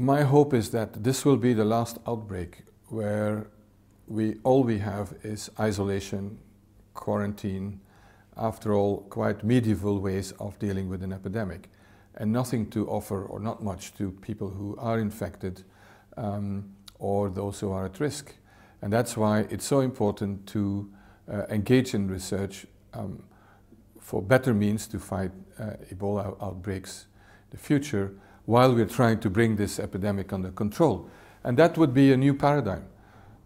My hope is that this will be the last outbreak where we all we have is isolation, quarantine, after all, quite medieval ways of dealing with an epidemic, and nothing to offer or not much to people who are infected um, or those who are at risk. And that's why it's so important to uh, engage in research um, for better means to fight uh, Ebola outbreaks in the future while we're trying to bring this epidemic under control. And that would be a new paradigm.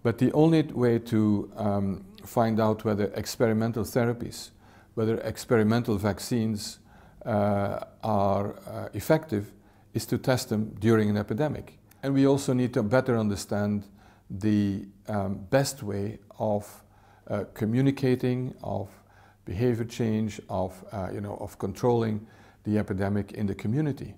But the only way to um, find out whether experimental therapies, whether experimental vaccines uh, are uh, effective is to test them during an epidemic. And we also need to better understand the um, best way of uh, communicating, of behavior change, of, uh, you know, of controlling the epidemic in the community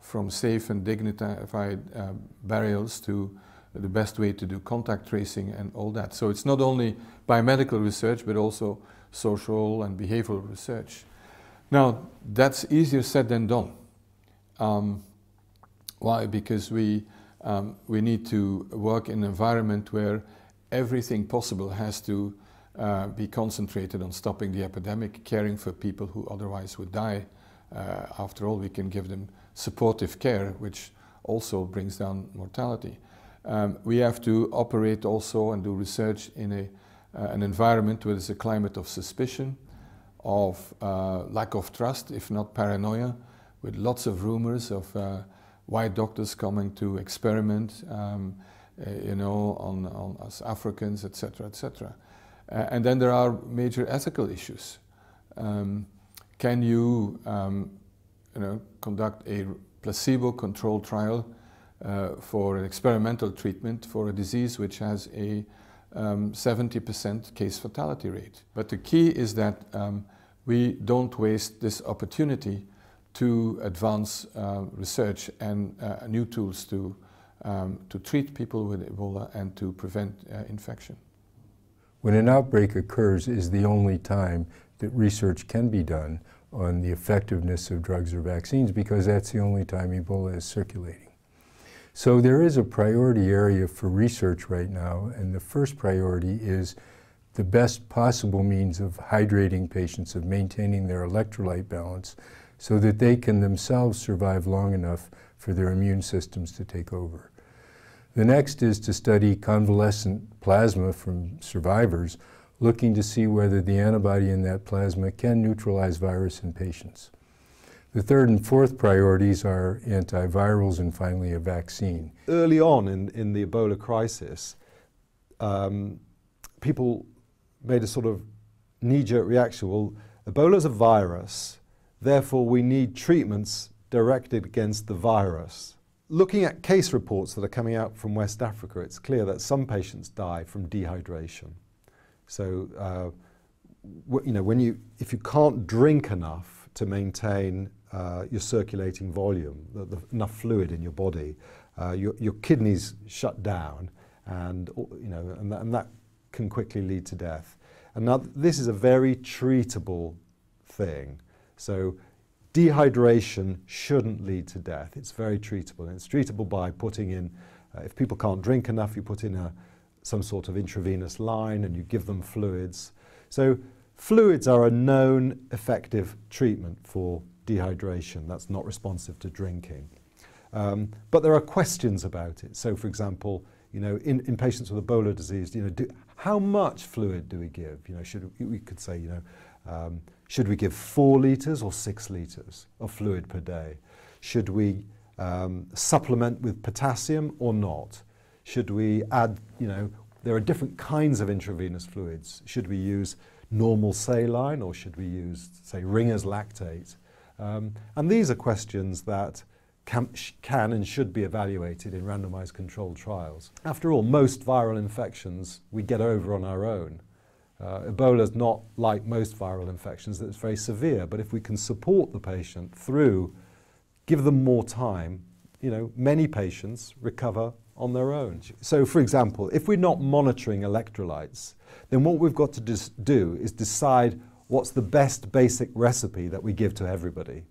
from safe and dignified uh, burials to the best way to do contact tracing and all that. So it's not only biomedical research, but also social and behavioral research. Now, that's easier said than done. Um, why? Because we, um, we need to work in an environment where everything possible has to uh, be concentrated on stopping the epidemic, caring for people who otherwise would die, uh, after all, we can give them supportive care, which also brings down mortality. Um, we have to operate also and do research in a, uh, an environment where there's a climate of suspicion, of uh, lack of trust, if not paranoia, with lots of rumors of uh, white doctors coming to experiment, um, uh, you know, on, on us Africans, etc., etc. Uh, and then there are major ethical issues. Um, can you, um, you know, conduct a placebo-controlled trial uh, for an experimental treatment for a disease which has a 70% um, case fatality rate. But the key is that um, we don't waste this opportunity to advance uh, research and uh, new tools to, um, to treat people with Ebola and to prevent uh, infection. When an outbreak occurs is the only time that research can be done on the effectiveness of drugs or vaccines because that's the only time Ebola is circulating. So there is a priority area for research right now, and the first priority is the best possible means of hydrating patients, of maintaining their electrolyte balance, so that they can themselves survive long enough for their immune systems to take over. The next is to study convalescent plasma from survivors, looking to see whether the antibody in that plasma can neutralize virus in patients. The third and fourth priorities are antivirals and finally a vaccine. Early on in, in the Ebola crisis, um, people made a sort of knee jerk reaction well, Ebola is a virus, therefore we need treatments directed against the virus looking at case reports that are coming out from West Africa, it's clear that some patients die from dehydration. So, uh, you know, when you, if you can't drink enough to maintain uh, your circulating volume, the, the, enough fluid in your body, uh, your, your, kidneys shut down, and uh, you know, and, and that can quickly lead to death. And now this is a very treatable thing. So dehydration shouldn't lead to death. It's very treatable. And it's treatable by putting in, uh, if people can't drink enough, you put in a, some sort of intravenous line and you give them fluids. So fluids are a known effective treatment for dehydration. That's not responsive to drinking. Um, but there are questions about it. So, for example, you know, in, in patients with Ebola disease, you know, do, how much fluid do we give? You know, should we, we could say, you know, um, should we give four litres or six litres of fluid per day? Should we um, supplement with potassium or not? Should we add, you know, there are different kinds of intravenous fluids. Should we use normal saline or should we use, say, Ringer's lactate? Um, and these are questions that can, can, and should be evaluated in randomized controlled trials. After all, most viral infections we get over on our own. Uh, Ebola is not like most viral infections, that it's very severe, but if we can support the patient through, give them more time, you know, many patients recover on their own. So, for example, if we're not monitoring electrolytes, then what we've got to do is decide what's the best basic recipe that we give to everybody.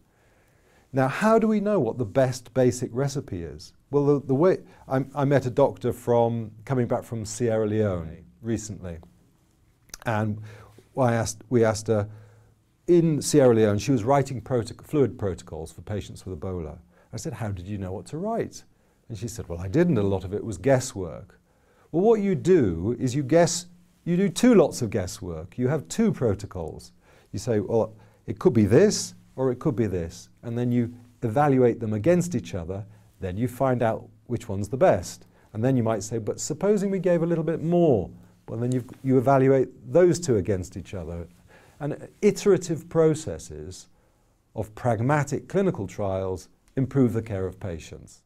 Now, how do we know what the best basic recipe is? Well, the, the way I, I met a doctor from coming back from Sierra Leone recently. And asked, we asked her, in Sierra Leone, she was writing fluid protocols for patients with Ebola. I said, How did you know what to write? And she said, Well, I didn't. A lot of it was guesswork. Well, what you do is you guess, you do two lots of guesswork. You have two protocols. You say, Well, it could be this or it could be this. And then you evaluate them against each other. Then you find out which one's the best. And then you might say, But supposing we gave a little bit more well, then you evaluate those two against each other. And iterative processes of pragmatic clinical trials improve the care of patients.